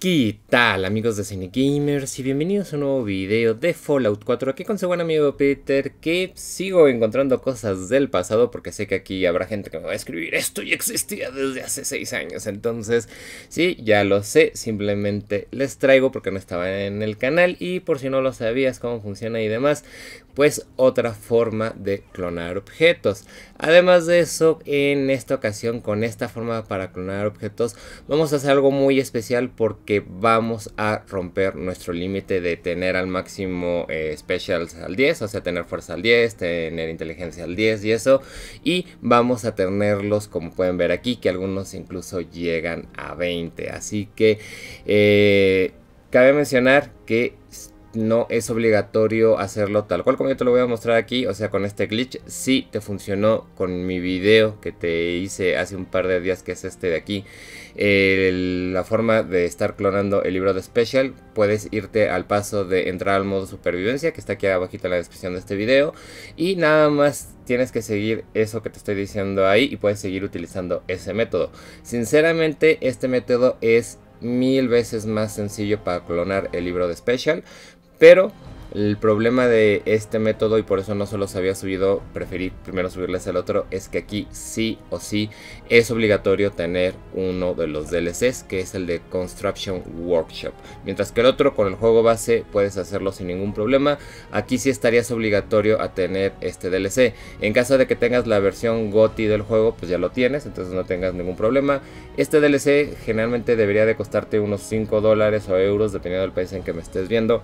¿Qué tal amigos de Cinegamers y bienvenidos a un nuevo video de Fallout 4 aquí con su buen amigo Peter que sigo encontrando cosas del pasado porque sé que aquí habrá gente que me va a escribir esto y existía desde hace 6 años entonces sí, ya lo sé, simplemente les traigo porque no estaba en el canal y por si no lo sabías cómo funciona y demás pues otra forma de clonar objetos. Además de eso, en esta ocasión con esta forma para clonar objetos vamos a hacer algo muy especial porque vamos a romper nuestro límite de tener al máximo eh, specials al 10, o sea, tener fuerza al 10, tener inteligencia al 10 y eso. Y vamos a tenerlos, como pueden ver aquí, que algunos incluso llegan a 20. Así que eh, cabe mencionar que no es obligatorio hacerlo tal cual como yo te lo voy a mostrar aquí, o sea con este glitch sí te funcionó con mi video que te hice hace un par de días que es este de aquí la forma de estar clonando el libro de Special puedes irte al paso de entrar al modo supervivencia que está aquí abajito en la descripción de este video y nada más tienes que seguir eso que te estoy diciendo ahí y puedes seguir utilizando ese método sinceramente este método es mil veces más sencillo para clonar el libro de Special pero el problema de este método, y por eso no se los había subido, preferí primero subirles el otro, es que aquí sí o sí es obligatorio tener uno de los DLCs, que es el de Construction Workshop. Mientras que el otro, con el juego base, puedes hacerlo sin ningún problema. Aquí sí estarías obligatorio a tener este DLC. En caso de que tengas la versión GOTI del juego, pues ya lo tienes, entonces no tengas ningún problema. Este DLC generalmente debería de costarte unos 5 dólares o euros, dependiendo del país en que me estés viendo.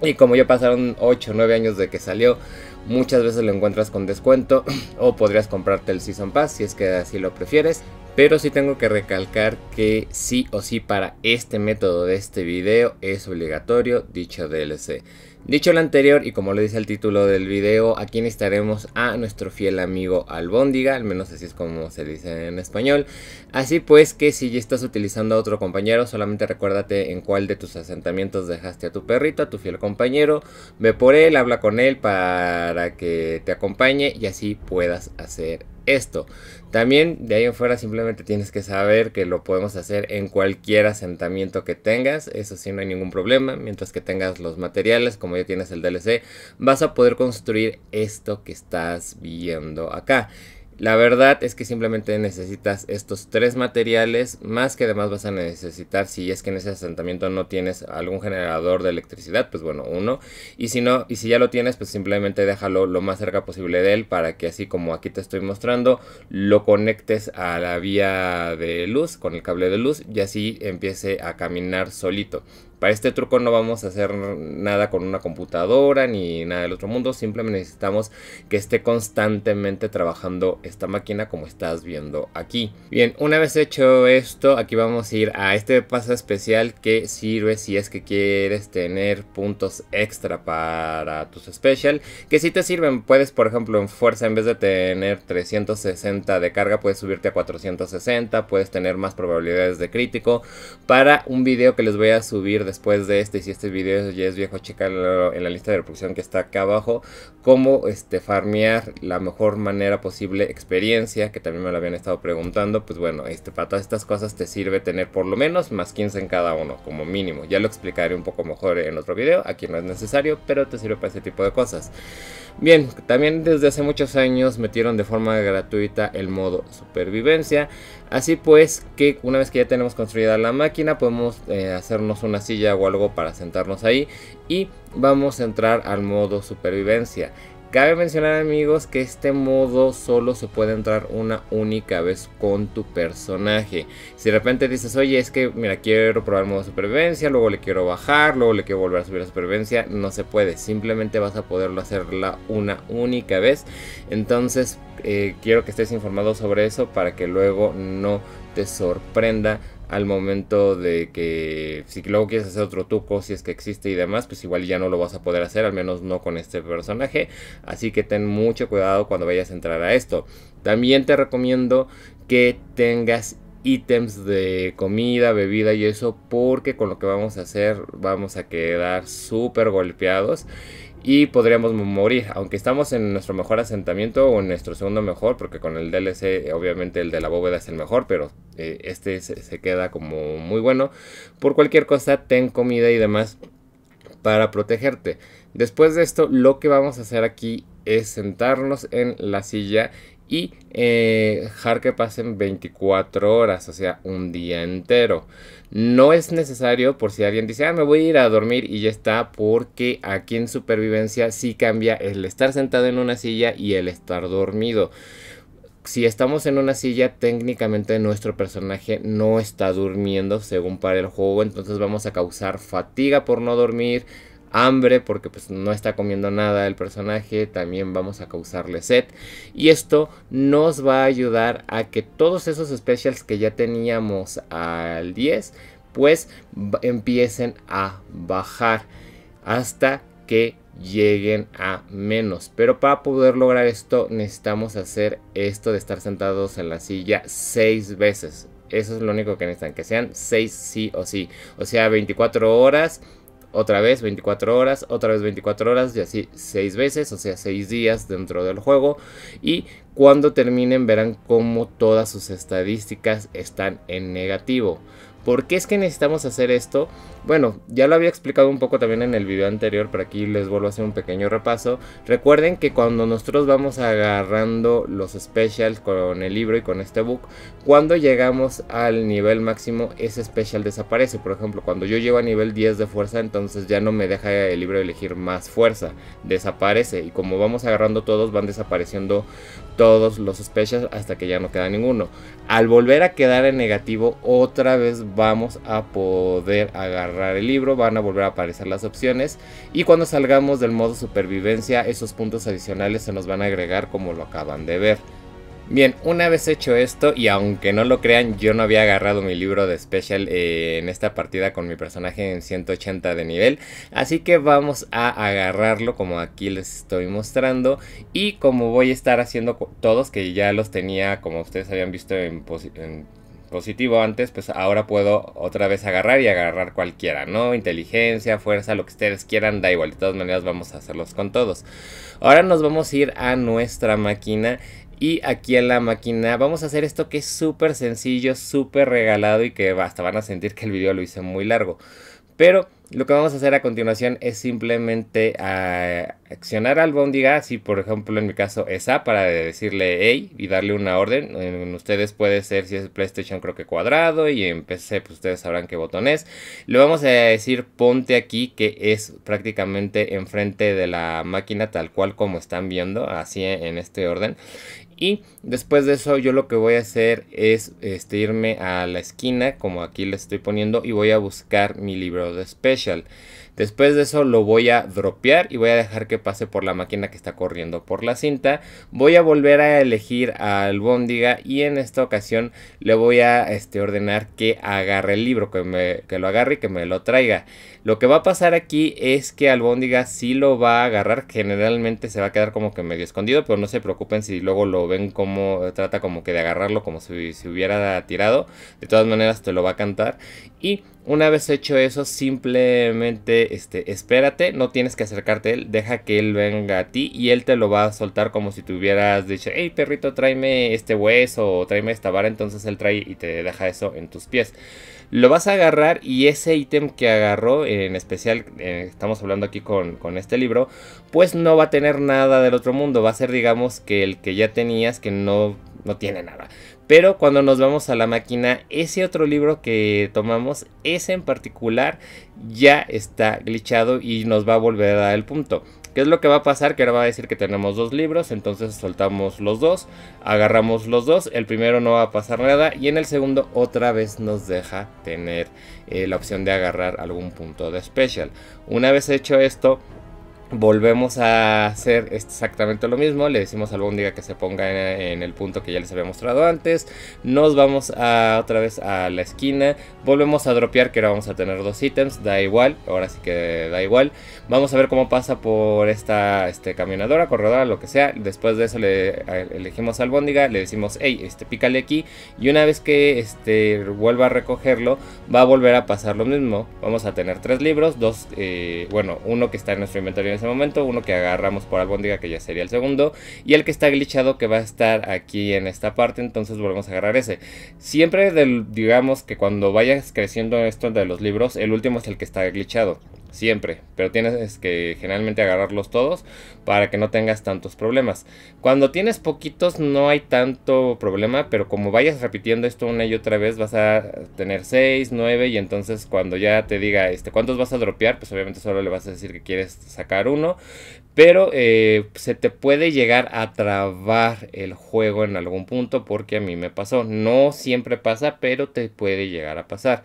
Y como ya pasaron 8 o 9 años de que salió, muchas veces lo encuentras con descuento o podrías comprarte el Season Pass si es que así lo prefieres. Pero sí tengo que recalcar que sí o sí para este método de este video es obligatorio dicho DLC. Dicho lo anterior, y como lo dice el título del video, aquí necesitaremos a nuestro fiel amigo Albóndiga, al menos así es como se dice en español. Así pues que si ya estás utilizando a otro compañero, solamente recuérdate en cuál de tus asentamientos dejaste a tu perrito, a tu fiel compañero. Ve por él, habla con él para que te acompañe y así puedas hacer esto. También de ahí en fuera simplemente tienes que saber que lo podemos hacer en cualquier asentamiento que tengas, eso sí no hay ningún problema, mientras que tengas los materiales, como ya tienes el DLC, vas a poder construir esto que estás viendo acá. La verdad es que simplemente necesitas estos tres materiales, más que además vas a necesitar, si es que en ese asentamiento no tienes algún generador de electricidad, pues bueno, uno. Y si no, y si ya lo tienes, pues simplemente déjalo lo más cerca posible de él para que así como aquí te estoy mostrando, lo conectes a la vía de luz, con el cable de luz, y así empiece a caminar solito. Para este truco no vamos a hacer nada con una computadora ni nada del otro mundo, simplemente necesitamos que esté constantemente trabajando esta máquina como estás viendo aquí. Bien, una vez hecho esto, aquí vamos a ir a este paso especial que sirve si es que quieres tener puntos extra para tus special, que si te sirven, puedes por ejemplo en fuerza en vez de tener 360 de carga, puedes subirte a 460, puedes tener más probabilidades de crítico. Para un video que les voy a subir después de este, y si este video ya es viejo, checar en la lista de reproducción que está acá abajo, cómo este, farmear la mejor manera posible experiencia, que también me lo habían estado preguntando, pues bueno, este, para todas estas cosas te sirve tener por lo menos más 15 en cada uno, como mínimo. Ya lo explicaré un poco mejor en otro video, aquí no es necesario, pero te sirve para ese tipo de cosas. Bien, también desde hace muchos años metieron de forma gratuita el modo supervivencia, así pues que una vez que ya tenemos construida la máquina podemos eh, hacernos una silla o algo para sentarnos ahí. Y vamos a entrar al modo supervivencia. Cabe mencionar amigos que este modo solo se puede entrar una única vez con tu personaje. Si de repente dices, oye, es que mira, quiero probar el modo supervivencia, luego le quiero bajar, luego le quiero volver a subir la supervivencia, no se puede. Simplemente vas a poderlo hacerla una única vez. Entonces eh, quiero que estés informado sobre eso para que luego no te sorprenda al momento de que si luego quieres hacer otro truco, si es que existe y demás, pues igual ya no lo vas a poder hacer, al menos no con este personaje. Así que ten mucho cuidado cuando vayas a entrar a esto. También te recomiendo que tengas ítems de comida, bebida y eso, porque con lo que vamos a hacer vamos a quedar súper golpeados y podríamos morir, aunque estamos en nuestro mejor asentamiento o en nuestro segundo mejor, porque con el DLC eh, obviamente el de la bóveda es el mejor, pero eh, este se queda como muy bueno. Por cualquier cosa, ten comida y demás para protegerte. Después de esto, lo que vamos a hacer aquí es sentarnos en la silla y eh, dejar que pasen 24 horas, o sea, un día entero. No es necesario por si alguien dice, ah, me voy a ir a dormir y ya está, porque aquí en supervivencia sí cambia el estar sentado en una silla y el estar dormido si estamos en una silla, técnicamente nuestro personaje no está durmiendo según para el juego, entonces vamos a causar fatiga por no dormir, hambre porque pues no está comiendo nada el personaje, también vamos a causarle sed y esto nos va a ayudar a que todos esos specials que ya teníamos al 10 pues empiecen a bajar hasta que lleguen a menos. Pero para poder lograr esto necesitamos hacer esto de estar sentados en la silla seis veces. Eso es lo único que necesitan, que sean 6 sí o sí. O sea, 24 horas otra vez 24 horas, otra vez 24 horas y así 6 veces, o sea 6 días dentro del juego. Y cuando terminen verán cómo todas sus estadísticas están en negativo. ¿Por qué es que necesitamos hacer esto? Bueno, ya lo había explicado un poco también en el video anterior, pero aquí les vuelvo a hacer un pequeño repaso. Recuerden que cuando nosotros vamos agarrando los specials con el libro y con este book, cuando llegamos al nivel máximo, ese special desaparece. Por ejemplo, cuando yo llego a nivel 10 de fuerza, entonces ya no me deja el libro elegir más fuerza, desaparece. Y como vamos agarrando todos, van desapareciendo todos los specials hasta que ya no queda ninguno. Al volver a quedar en negativo, otra vez vamos a poder agarrar el libro, van a volver a aparecer las opciones y cuando salgamos del modo supervivencia esos puntos adicionales se nos van a agregar como lo acaban de ver. Bien, una vez hecho esto, y aunque no lo crean, yo no había agarrado mi libro de especial. Eh, en esta partida con mi personaje en 180 de nivel, así que vamos a agarrarlo como aquí les estoy mostrando y como voy a estar haciendo todos que ya los tenía como ustedes habían visto en, en positivo antes, pues ahora puedo otra vez agarrar y agarrar cualquiera, ¿no? Inteligencia, fuerza, lo que ustedes quieran, da igual. De todas maneras vamos a hacerlos con todos. Ahora nos vamos a ir a nuestra máquina y aquí en la máquina vamos a hacer esto que es súper sencillo, súper regalado y que hasta van a sentir que el video lo hice muy largo. Pero lo que vamos a hacer a continuación es simplemente a ah, accionar albóndiga, si por ejemplo en mi caso es A, para decirle hey y darle una orden. En ustedes puede ser si es PlayStation creo que cuadrado y en PC pues ustedes sabrán qué botón es. Le vamos a decir ponte aquí que es prácticamente enfrente de la máquina tal cual como están viendo, así en este orden. Y después de eso yo lo que voy a hacer es este, irme a la esquina, como aquí le estoy poniendo, y voy a buscar mi libro de special. Después de eso lo voy a dropear y voy a dejar que pase por la máquina que está corriendo por la cinta. Voy a volver a elegir al Bóndiga y en esta ocasión le voy a este, ordenar que agarre el libro, que, me, lo agarre y que me lo traiga. Lo que va a pasar aquí es que al Bóndiga sí lo va a agarrar, generalmente se va a quedar como que medio escondido, pero no se preocupen si luego lo ven como trata como que de agarrarlo como si, se hubiera tirado. De todas maneras te lo va a cantar. Y una vez hecho eso, simplemente este, espérate, no tienes que acercarte él, deja que él venga a ti y él te lo va a soltar como si hubieras dicho, hey perrito, tráeme este hueso o tráeme esta vara, entonces él trae y te deja eso en tus pies lo vas a agarrar y ese ítem que agarró, en especial, eh, estamos hablando aquí con, este libro, pues no va a tener nada del otro mundo, va a ser digamos que el que ya tenías que no, no tiene nada. Pero cuando nos vamos a la máquina, ese otro libro que tomamos, ese en particular, ya está glitchado y nos va a volver a dar el punto. ¿Qué es lo que va a pasar? Que ahora va a decir que tenemos dos libros, entonces soltamos los dos, agarramos los dos, el primero no va a pasar nada y en el segundo otra vez nos deja tener eh, la opción de agarrar algún punto de special. Una vez hecho esto, volvemos a hacer exactamente lo mismo. Le decimos al Bóndiga que se ponga en, el punto que ya les había mostrado antes. Nos vamos otra vez a la esquina. Volvemos a dropear que ahora vamos a tener dos ítems. Da igual, ahora sí que da igual. Vamos a ver cómo pasa por esta este, caminadora, corredora, lo que sea. Después de eso le elegimos al Bóndiga. Le decimos, hey, este, pícale aquí. Y una vez que este, vuelva a recogerlo, va a volver a pasar lo mismo. Vamos a tener tres libros. Dos, eh, bueno, uno que está en nuestro inventario ese momento, uno que agarramos por albóndiga que ya sería el segundo y el que está glitchado que va a estar aquí en esta parte, entonces volvemos a agarrar ese. Siempre digamos que cuando vayas creciendo esto de los libros, el último es el que está glitchado siempre, pero tienes que generalmente agarrarlos todos para que no tengas tantos problemas. Cuando tienes poquitos no hay tanto problema, pero como vayas repitiendo esto una y otra vez vas a tener 6, 9 y entonces cuando ya te diga este cuántos vas a dropear, pues obviamente solo le vas a decir que quieres sacar uno, pero eh, se te puede llegar a trabar el juego en algún punto porque a mí me pasó. No siempre pasa, pero te puede llegar a pasar.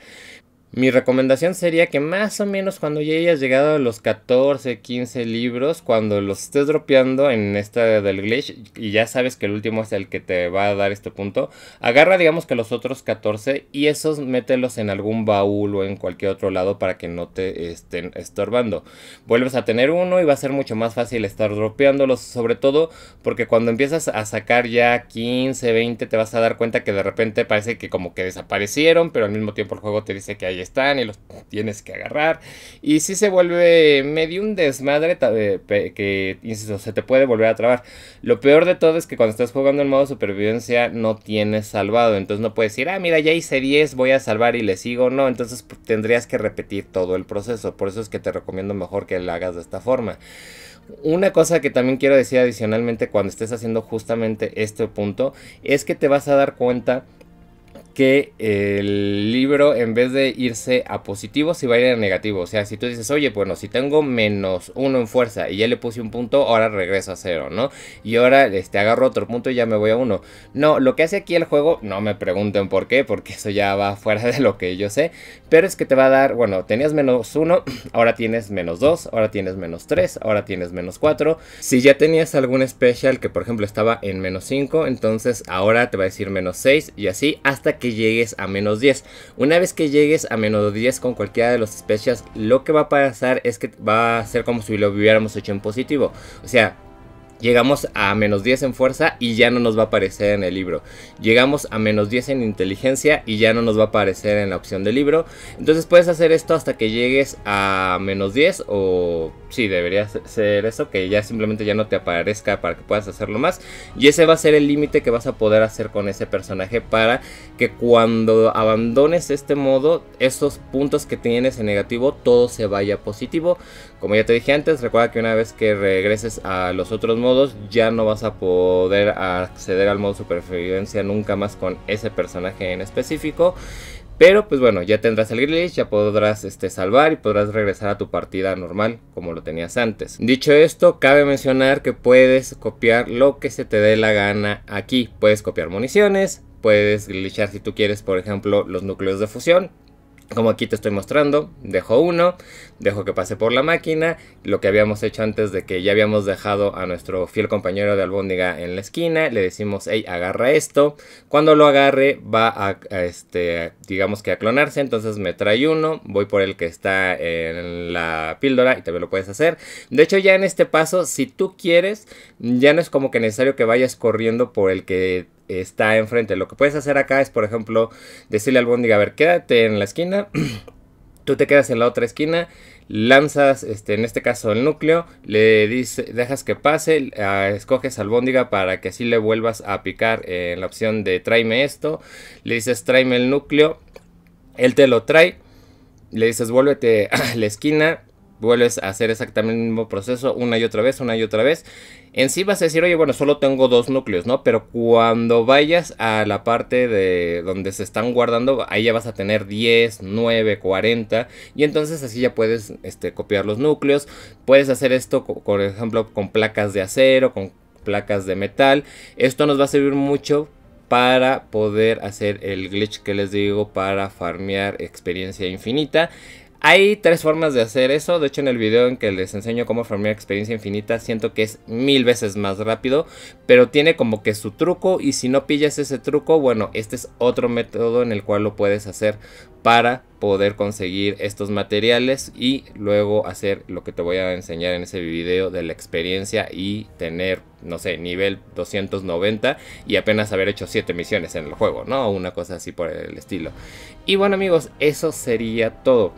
Mi recomendación sería que más o menos cuando ya hayas llegado a los 14, 15 libros, cuando los estés dropeando en esta del glitch y ya sabes que el último es el que te va a dar este punto, agarra digamos que los otros 14 y esos mételos en algún baúl o en cualquier otro lado para que no te estén estorbando. Vuelves a tener uno y va a ser mucho más fácil estar dropeándolos, sobre todo porque cuando empiezas a sacar ya 15, 20 te vas a dar cuenta que de repente parece que como que desaparecieron, pero al mismo tiempo el juego te dice que hay están y los tienes que agarrar. Y si se vuelve medio un desmadre que, se te puede volver a trabar. Lo peor de todo es que cuando estás jugando en modo supervivencia no tienes salvado. Entonces no puedes decir, ah, mira, ya hice 10, voy a salvar y le sigo. No, entonces tendrías que repetir todo el proceso. Por eso es que te recomiendo mejor que lo hagas de esta forma. Una cosa que también quiero decir adicionalmente cuando estés haciendo justamente este punto es que te vas a dar cuenta que el libro en vez de irse a positivo se va a ir a negativo. O sea, si tú dices, oye, bueno, si tengo menos uno en fuerza y ya le puse un punto, ahora regreso a cero, ¿no? Y ahora este, agarro otro punto y ya me voy a uno. No, lo que hace aquí el juego, no me pregunten por qué, porque eso ya va fuera de lo que yo sé. Pero es que te va a dar, bueno, tenías menos uno, ahora tienes menos dos, ahora tienes menos tres, ahora tienes menos cuatro. Si ya tenías algún especial que por ejemplo estaba en menos cinco, entonces ahora te va a decir menos seis y así hasta que que llegues a menos 10. Una vez que llegues a menos 10 con cualquiera de las especias lo que va a pasar es que va a ser como si lo hubiéramos hecho en positivo. O sea, Llegamos a menos 10 en fuerza y ya no nos va a aparecer en el libro. Llegamos a menos 10 en inteligencia y ya no nos va a aparecer en la opción del libro. Entonces puedes hacer esto hasta que llegues a menos 10 o sí, debería ser eso, que ya simplemente ya no te aparezca para que puedas hacerlo más. Y ese va a ser el límite que vas a poder hacer con ese personaje para que cuando abandones este modo, esos puntos que tienes en negativo, todo se vaya positivo. Como ya te dije antes, recuerda que una vez que regreses a los otros modos, ya no vas a poder acceder al modo supervivencia nunca más con ese personaje en específico. Pero pues bueno, ya tendrás el glitch, ya podrás este, salvar y podrás regresar a tu partida normal como lo tenías antes. Dicho esto, cabe mencionar que puedes copiar lo que se te dé la gana aquí. Puedes copiar municiones, puedes glitchar si tú quieres, por ejemplo, los núcleos de fusión, como aquí te estoy mostrando, dejo uno, dejo que pase por la máquina, lo que habíamos hecho antes de que ya habíamos dejado a nuestro fiel compañero de albóndiga en la esquina, le decimos, hey, agarra esto, cuando lo agarre va a, este, digamos que a clonarse, entonces me trae uno, voy por el que está en la píldora y también lo puedes hacer. De hecho ya en este paso, si tú quieres, ya no es como que necesario que vayas corriendo por el que está enfrente. Lo que puedes hacer acá es, por ejemplo, decirle al bóndiga: a ver, quédate en la esquina, tú te quedas en la otra esquina, lanzas, este, en este caso el núcleo, le dice, dejas que pase, escoges al bóndiga para que así le vuelvas a picar en eh, la opción de tráeme esto, le dices tráeme el núcleo, él te lo trae, le dices vuélvete a la esquina, vuelves a hacer exactamente el mismo proceso una y otra vez, una y otra vez. En sí vas a decir, oye, bueno, solo tengo dos núcleos, ¿no? Pero cuando vayas a la parte de donde se están guardando, ahí ya vas a tener 10, 9, 40. Y entonces así ya puedes este, copiar los núcleos. Puedes hacer esto, por ejemplo, con placas de acero, con placas de metal. Esto nos va a servir mucho para poder hacer el glitch que les digo para farmear experiencia infinita. Hay tres formas de hacer eso. De hecho, en el video en que les enseño cómo formar experiencia infinita, siento que es mil veces más rápido. Pero tiene como que su truco. Y si no pillas ese truco, bueno, este es otro método en el cual lo puedes hacer para poder conseguir estos materiales y luego hacer lo que te voy a enseñar en ese video de la experiencia y tener, no sé, nivel 290 y apenas haber hecho 7 misiones en el juego, ¿no? Una cosa así por el estilo. Y bueno amigos, eso sería todo.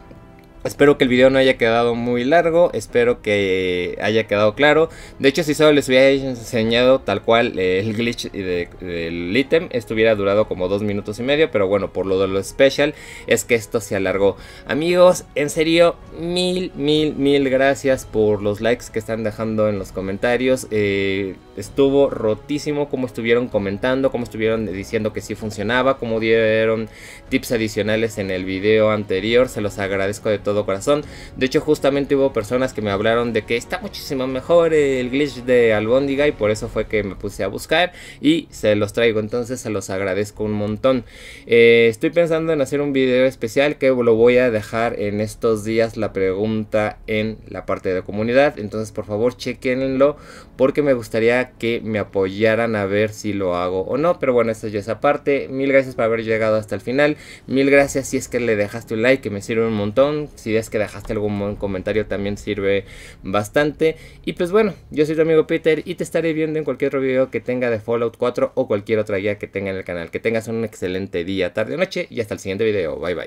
Espero que el video no haya quedado muy largo, espero que haya quedado claro. De hecho, si solo les hubiera enseñado tal cual eh, el glitch de, del ítem, esto hubiera durado como dos minutos y medio, pero bueno, por lo de lo especial es que esto se alargó. Amigos, en serio, mil, mil, mil gracias por los likes que están dejando en los comentarios. Eh, estuvo rotísimo como estuvieron comentando, como estuvieron diciendo que sí funcionaba, como dieron tips adicionales en el video anterior. Se los agradezco de todo corazón. De hecho, justamente hubo personas que me hablaron de que está muchísimo mejor el glitch de Albóndiga y por eso fue que me puse a buscar y se los traigo. Entonces se los agradezco un montón. Eh, estoy pensando en hacer un vídeo especial que lo voy a dejar en estos días la pregunta en la parte de comunidad. Entonces, por favor, chequenlo porque me gustaría que me apoyaran a ver si lo hago o no. Pero bueno, eso ya es aparte. Mil gracias por haber llegado hasta el final. Mil gracias si es que le dejaste un like que me sirve un montón si que dejaste algún buen comentario también sirve bastante. Y pues bueno, yo soy tu amigo Peter y te estaré viendo en cualquier otro video que tenga de Fallout 4 o cualquier otra guía que tenga en el canal. Que tengas un excelente día, tarde noche y hasta el siguiente video. Bye bye.